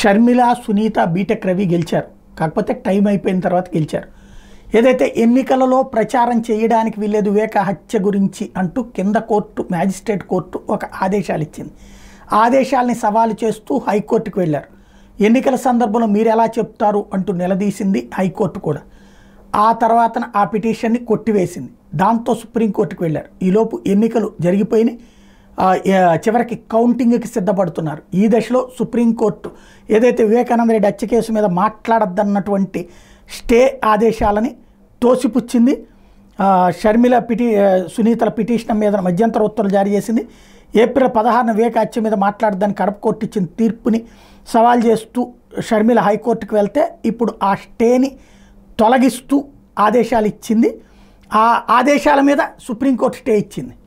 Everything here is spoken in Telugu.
షర్మిల సునీత బీటెక్ రవి గెలిచారు కాకపోతే టైం అయిపోయిన తర్వాత గెలిచారు ఏదైతే ఎన్నికలలో ప్రచారం చేయడానికి వీల్లేదు వివేక హత్య గురించి అంటూ కింద కోర్టు మ్యాజిస్ట్రేట్ కోర్టు ఒక ఆదేశాలు ఇచ్చింది ఆదేశాలని సవాలు చేస్తూ హైకోర్టుకు వెళ్ళారు ఎన్నికల సందర్భంలో మీరు ఎలా చెప్తారు అంటూ నిలదీసింది హైకోర్టు కూడా ఆ తర్వాతన ఆ పిటిషన్ని కొట్టివేసింది దాంతో సుప్రీంకోర్టుకు వెళ్ళారు ఈలోపు ఎన్నికలు జరిగిపోయినాయి చివరికి కౌంటింగ్కి సిద్ధపడుతున్నారు ఈ దశలో సుప్రీంకోర్టు ఏదైతే వివేకానంద రెడ్డి హత్య కేసు మీద మాట్లాడద్దన్నటువంటి స్టే ఆదేశాలని తోసిపుచ్చింది షర్మిల పిటి సునీతల పిటిషన్ మీద మధ్యంతర ఉత్తర్వులు జారీ చేసింది ఏప్రిల్ పదహారున వివేక హత్య మీద మాట్లాడద్దని కడప కోర్టు ఇచ్చిన తీర్పుని సవాల్ చేస్తూ షర్మిల హైకోర్టుకు వెళ్తే ఇప్పుడు ఆ స్టేని తొలగిస్తూ ఆదేశాలు ఇచ్చింది ఆ ఆదేశాల మీద సుప్రీంకోర్టు స్టే ఇచ్చింది